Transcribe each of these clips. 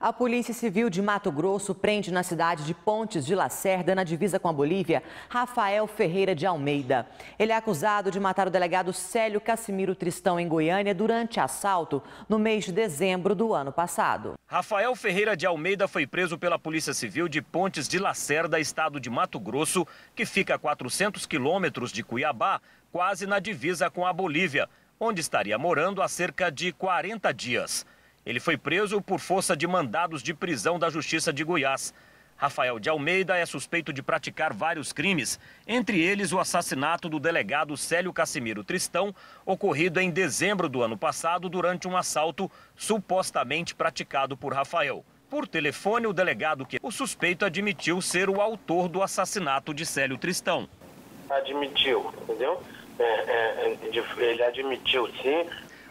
A Polícia Civil de Mato Grosso prende na cidade de Pontes de Lacerda, na divisa com a Bolívia, Rafael Ferreira de Almeida. Ele é acusado de matar o delegado Célio Casimiro Tristão em Goiânia durante assalto no mês de dezembro do ano passado. Rafael Ferreira de Almeida foi preso pela Polícia Civil de Pontes de Lacerda, estado de Mato Grosso, que fica a 400 quilômetros de Cuiabá, quase na divisa com a Bolívia, onde estaria morando há cerca de 40 dias. Ele foi preso por força de mandados de prisão da Justiça de Goiás. Rafael de Almeida é suspeito de praticar vários crimes, entre eles o assassinato do delegado Célio Casimiro Tristão, ocorrido em dezembro do ano passado durante um assalto supostamente praticado por Rafael. Por telefone, o delegado que o suspeito admitiu ser o autor do assassinato de Célio Tristão. Admitiu, entendeu? É, é, é ele admitiu sim,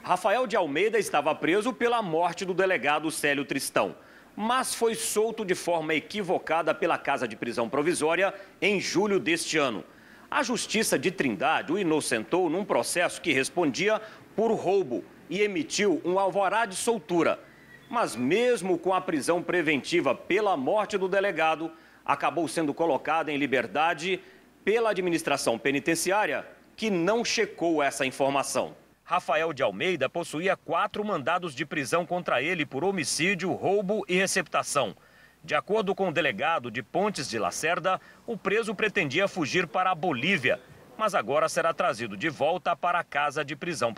Rafael de Almeida estava preso pela morte do delegado Célio Tristão, mas foi solto de forma equivocada pela Casa de Prisão Provisória em julho deste ano. A Justiça de Trindade o inocentou num processo que respondia por roubo e emitiu um alvará de soltura. Mas, mesmo com a prisão preventiva pela morte do delegado, acabou sendo colocado em liberdade pela administração penitenciária, que não checou essa informação. Rafael de Almeida possuía quatro mandados de prisão contra ele por homicídio, roubo e receptação. De acordo com o delegado de Pontes de Lacerda, o preso pretendia fugir para a Bolívia, mas agora será trazido de volta para a casa de prisão.